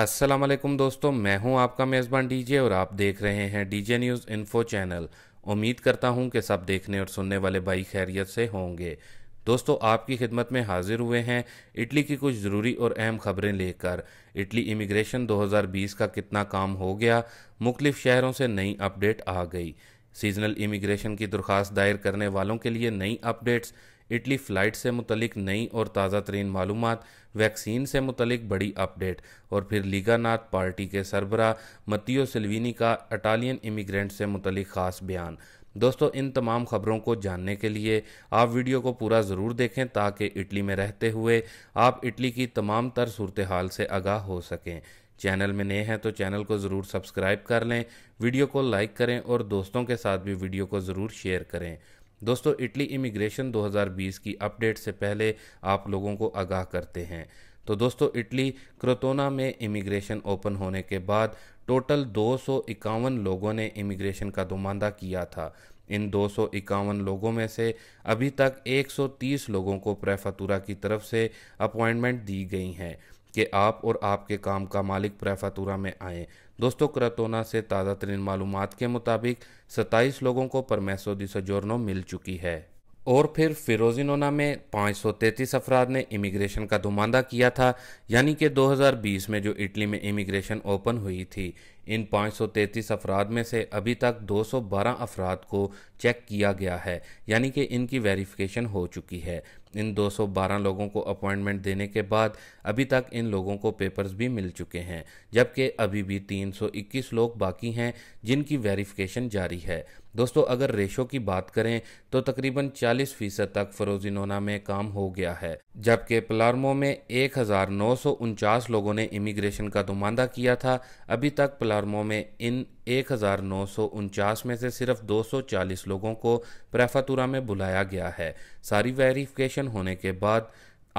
वालेकुम दोस्तों मैं हूं आपका मेज़बान डीजे और आप देख रहे हैं डीजे न्यूज़ इन्फो चैनल उम्मीद करता हूं कि सब देखने और सुनने वाले भाई खैरियत से होंगे दोस्तों आपकी खिदमत में हाजिर हुए हैं इटली की कुछ ज़रूरी और अहम खबरें लेकर इटली इमिग्रेशन 2020 का कितना काम हो गया मुख्तफ शहरों से नई अपडेट आ गई सीजनल इमिग्रेशन की दरख्वास्त दायर करने वालों के लिए नई अपडेट्स इटली फ़्लाइट से मुतलिक नई और ताज़ा तरीन मालूम वैक्सीन से मुतलिक बड़ी अपडेट और फिर लीगानाथ पार्टी के सरबरा मतियो सिल्विनी का अटालियन इमिग्रेंट से मुतलिक ख़ास बयान दोस्तों इन तमाम खबरों को जानने के लिए आप वीडियो को पूरा ज़रूर देखें ताकि इटली में रहते हुए आप इटली की तमाम तर सूरत हाल से आगाह हो सकें चैनल में नए हैं तो चैनल को ज़रूर सब्सक्राइब कर लें वीडियो को लाइक करें और दोस्तों के साथ भी वीडियो को ज़रूर शेयर करें दोस्तों इटली इमिग्रेशन 2020 की अपडेट से पहले आप लोगों को आगाह करते हैं तो दोस्तों इटली क्रोतोना में इमिग्रेशन ओपन होने के बाद टोटल दो लोगों ने इमिग्रेशन का दुमांदा किया था इन दो लोगों में से अभी तक 130 लोगों को प्रेफातूरा की तरफ से अपॉइंटमेंट दी गई हैं कि आप और आपके काम का मालिक प्रेफातूरा में आए दोस्तों क्रतोना से ताज़ा तरीन मालूम के मुताबिक सत्ताईस लोगों को परमेसो दी सजोरनो मिल चुकी है और फिर फिरोजिनोना में 533 अफराद ने इमिग्रेशन का धुमांदा किया था यानी कि 2020 में जो इटली में इमिग्रेशन ओपन हुई थी इन 533 अफराद में से अभी तक 212 अफराद को चेक किया गया है यानी कि इनकी वेरिफिकेशन हो चुकी है इन 212 लोगों को अपॉइंटमेंट देने के बाद अभी तक इन लोगों को पेपर्स भी मिल चुके हैं जबकि अभी भी 321 लोग बाकी हैं जिनकी वेरिफिकेशन जारी है दोस्तों अगर रेशो की बात करें तो तकरीबन 40 फीसद तक फरोजिनोना में काम हो गया है जबकि पलारमो में एक लोगों ने इमिग्रेशन का दुमांदा किया था अभी तक अलार्मों में इन एक में से सिर्फ 240 लोगों को प्रेफातुरा में बुलाया गया है सारी वेरिफिकेशन होने के बाद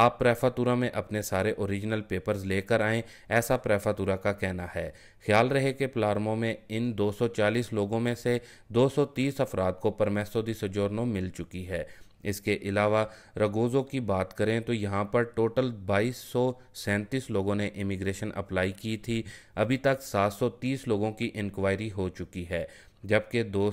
आप प्रेफातुरा में अपने सारे ओरिजिनल पेपर्स लेकर आएं ऐसा प्रेफातुरा का कहना है ख्याल रहे कि प्लार्मो में इन 240 लोगों में से 230 अफराद को परमेसो दी सजोरनो मिल चुकी है इसके अलावा रगोज़ो की बात करें तो यहाँ पर टोटल बाईस लोगों ने इमिग्रेशन अप्लाई की थी अभी तक 730 लोगों की इंक्वायरी हो चुकी है जबकि दो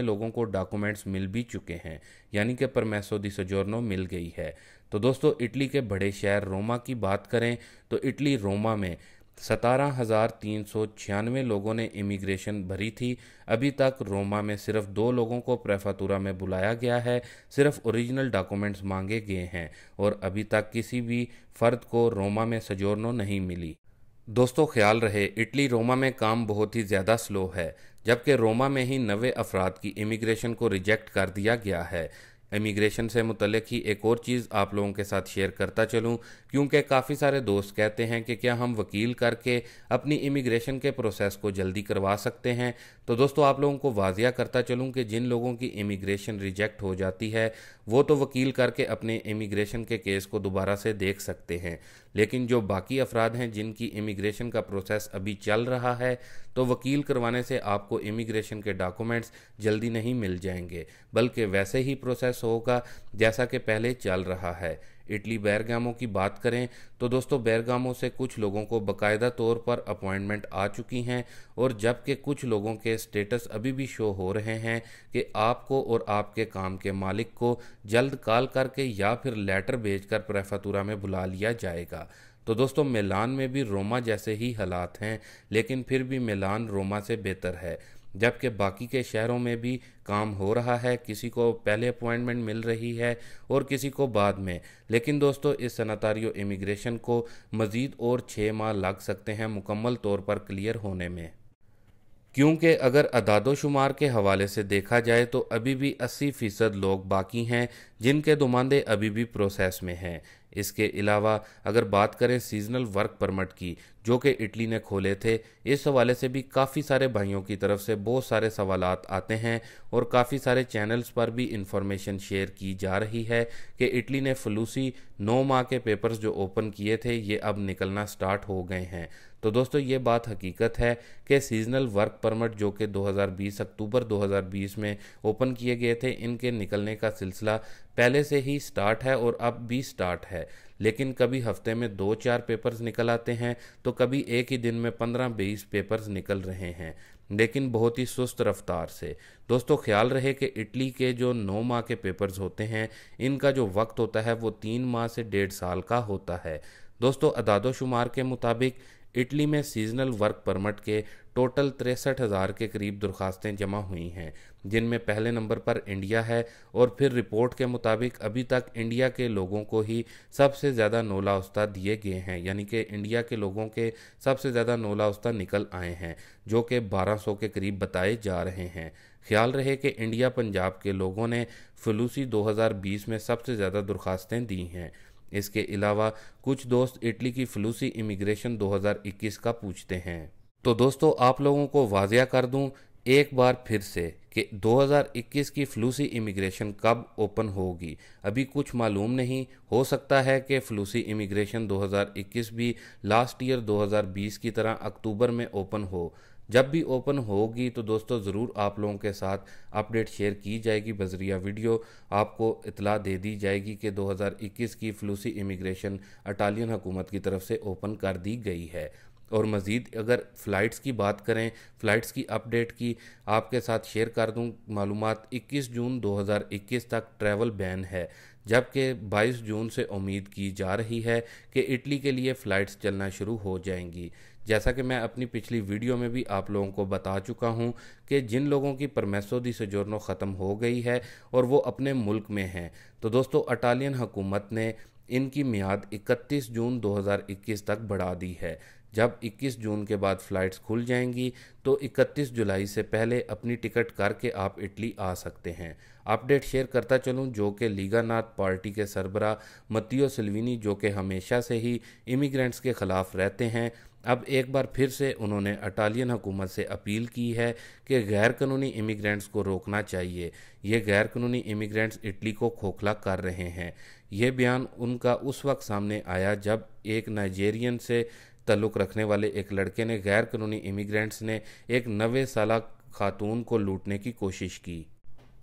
लोगों को डॉक्यूमेंट्स मिल भी चुके हैं यानी कि परमेसो दी सजोरनो मिल गई है तो दोस्तों इटली के बड़े शहर रोमा की बात करें तो इटली रोमा में सतारह हज़ार तीन सौ छियानवे लोगों ने इमिग्रेशन भरी थी अभी तक रोमा में सिर्फ दो लोगों को प्रेफातुरा में बुलाया गया है सिर्फ ओरिजिनल डॉक्यूमेंट्स मांगे गए हैं और अभी तक किसी भी फर्द को रोमा में सजोरनो नहीं मिली दोस्तों ख्याल रहे इटली रोमा में काम बहुत ही ज़्यादा स्लो है जबकि रोमा में ही नवे अफराद की इमिग्रेशन को रिजेक्ट कर दिया गया है इमिग्रेशन से मुतलक ही एक और चीज़ आप लोगों के साथ शेयर करता चलूँ क्योंकि काफ़ी सारे दोस्त कहते हैं कि क्या हम वकील करके अपनी इमिग्रेशन के प्रोसेस को जल्दी करवा सकते हैं तो दोस्तों आप लोगों को वाजिया करता चलूँ कि जिन लोगों की इमिग्रेशन रिजेक्ट हो जाती है वो तो वकील करके अपने इमिग्रेशन के केस को दोबारा से देख सकते हैं लेकिन जो बाकी अफराद हैं जिनकी इमिग्रेशन का प्रोसेस अभी चल रहा है तो वकील करवाने से आपको इमिग्रेशन के डॉक्यूमेंट्स जल्दी नहीं मिल जाएंगे बल्कि वैसे ही प्रोसेस सौ का जैसा कि पहले चल रहा है इटली बैरगामो की बात करें तो दोस्तों बैरगामो से कुछ लोगों को बकायदा तौर पर अपॉइंटमेंट आ चुकी हैं और जबकि कुछ लोगों के स्टेटस अभी भी शो हो रहे हैं कि आपको और आपके काम के मालिक को जल्द कॉल करके या फिर लेटर भेजकर प्रेफातुरा में बुला लिया जाएगा तो दोस्तों मिलान में भी रोमा जैसे ही हालात हैं लेकिन फिर भी मिलान रोमा से बेहतर है जबकि बाकी के शहरों में भी काम हो रहा है किसी को पहले अपॉइंटमेंट मिल रही है और किसी को बाद में लेकिन दोस्तों इस सनातारी इमिग्रेशन को मज़ीद और छः माह लग सकते हैं मुकम्मल तौर पर क्लियर होने में क्योंकि अगर अदादोशुमार के हवाले से देखा जाए तो अभी भी 80 फ़ीसद लोग बाकी हैं जिनके दुमांदे अभी भी प्रोसेस में हैं इसके अलावा अगर बात करें सीजनल वर्क परमिट की जो कि इटली ने खोले थे इस हवाले से भी काफ़ी सारे भाइयों की तरफ से बहुत सारे सवाल आते हैं और काफ़ी सारे चैनल्स पर भी इंफॉर्मेशन शेयर की जा रही है कि इटली ने फलूसी नौ माह के पेपर्स जो ओपन किए थे ये अब निकलना स्टार्ट हो गए हैं तो दोस्तों ये बात हकीकत है कि सीजनल वर्क परमिट जो कि 2020 अक्टूबर 2020 में ओपन किए गए थे इनके निकलने का सिलसिला पहले से ही स्टार्ट है और अब भी स्टार्ट है लेकिन कभी हफ्ते में दो चार पेपर्स निकल आते हैं तो कभी एक ही दिन में पंद्रह बीस पेपर्स निकल रहे हैं लेकिन बहुत ही सुस्त रफ्तार से दोस्तों ख्याल रहे कि इटली के जो नौ माह के पेपर्स होते हैं इनका जो वक्त होता है वो तीन माह से डेढ़ साल का होता है दोस्तों अदादोशुमार के मुताबिक इटली में सीजनल वर्क परमट के टोटल तिरसठ हज़ार के करीब दरख्वास्तें जमा हुई हैं जिनमें पहले नंबर पर इंडिया है और फिर रिपोर्ट के मुताबिक अभी तक इंडिया के लोगों को ही सबसे ज़्यादा नोला उस्ता दिए गए हैं यानी कि इंडिया के लोगों के सबसे ज़्यादा नोला उस्ता निकल आए हैं जो कि 1200 के करीब बताए जा रहे हैं ख्याल रहे कि इंडिया पंजाब के लोगों ने फलूसी 2020 में सबसे ज़्यादा दरख्वास्तें दी हैं इसके अलावा कुछ दोस्त इटली की फलूसी इमिग्रेशन 2021 का पूछते हैं तो दोस्तों आप लोगों को वाजिया कर दूं एक बार फिर से कि 2021 की फलूसी इमिग्रेशन कब ओपन होगी अभी कुछ मालूम नहीं हो सकता है कि फलूसी इमिग्रेशन 2021 भी लास्ट ईयर 2020 की तरह अक्टूबर में ओपन हो जब भी ओपन होगी तो दोस्तों ज़रूर आप लोगों के साथ अपडेट शेयर की जाएगी बजरिया वीडियो आपको इतला दे दी जाएगी कि 2021 की फ्लूसी इमिग्रेशन अटालियन हुकूमत की तरफ से ओपन कर दी गई है और मज़ीद अगर फ़्लाइट्स की बात करें फ़्लाइट्स की अपडेट की आपके साथ शेयर कर दूँ मालूम 21 जून 2021 तक ट्रैवल बैन है जबकि 22 जून से उम्मीद की जा रही है कि इटली के लिए फ़्लाइट्स चलना शुरू हो जाएंगी जैसा कि मैं अपनी पिछली वीडियो में भी आप लोगों को बता चुका हूं कि जिन लोगों की परमेसो दी सजोरनो ख़त्म हो गई है और वो अपने मुल्क में हैं तो दोस्तों अटालियन हुकूमत ने इनकी मियाद 31 जून 2021 तक बढ़ा दी है जब 21 जून के बाद फ़्लाइट्स खुल जाएंगी तो 31 जुलाई से पहले अपनी टिकट करके आप इटली आ सकते हैं अपडेट शेयर करता चलूं जो कि लीगानाथ पार्टी के सरबरा मतियो सिल्विनी जो कि हमेशा से ही इमिग्रेंट्स के ख़िलाफ़ रहते हैं अब एक बार फिर से उन्होंने अटालियन हुकूमत से अपील की है कि गैर कानूनी इमिग्रेंट्स को रोकना चाहिए ये गैर कानूनी इमिग्रेंट्स इटली को खोखला कर रहे हैं ये बयान उनका उस वक्त सामने आया जब एक नाइजेरियन से तल्लुक़ रखने वाले एक लड़के ने गैर कानूनी इमिग्रेंट्स ने एक नवे साल खातून को लूटने की कोशिश की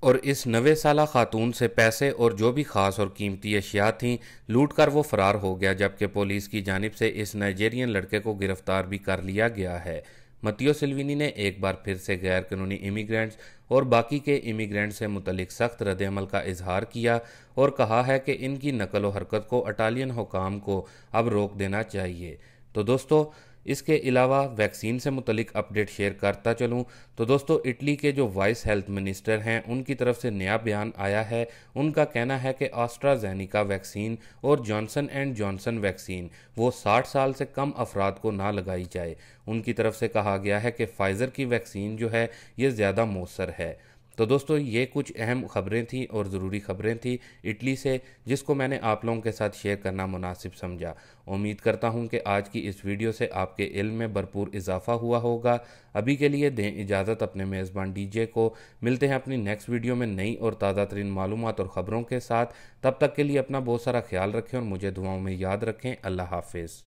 और इस नवे साल खातून से पैसे और जो भी ख़ास और कीमती अशिया थीं लूट कर वो फ़रार हो गया जबकि पुलिस की जानब से इस नाइजेरियन लड़के को गिरफ़्तार भी कर लिया गया है मतियो सिल्विनी ने एक बार फिर से गैर कानूनी इमिग्रेंट्स और बाकी के इमिग्रेंट से मुतलिक सख्त रदल का इजहार किया और कहा है कि इनकी नकल व हरकत को अटालियन हुकाम को अब रोक देना चाहिए तो दोस्तों इसके अलावा वैक्सीन से मुतलिक अपडेट शेयर करता चलूँ तो दोस्तों इटली के जो वाइस हेल्थ मिनिस्टर हैं उनकी तरफ से नया बयान आया है उनका कहना है कि ऑस्ट्राजेनिका वैक्सीन और जॉनसन एंड जॉनसन वैक्सीन वो 60 साल से कम अफराद को ना लगाई जाए उनकी तरफ से कहा गया है कि फाइज़र की वैक्सीन जो है ये ज़्यादा मौसर है तो दोस्तों ये कुछ अहम खबरें थी और ज़रूरी खबरें थी इटली से जिसको मैंने आप लोगों के साथ शेयर करना मुनासिब समझा उम्मीद करता हूँ कि आज की इस वीडियो से आपके इल्म में भरपूर इजाफा हुआ होगा अभी के लिए दें इजाज़त अपने मेज़बान डीजे को मिलते हैं अपनी नेक्स्ट वीडियो में नई और ताज़ा तरीन मालूम और ख़बरों के साथ तब तक के लिए अपना बहुत सारा ख्याल रखें और मुझे दुआओं में याद रखें अल्लाह हाफिज़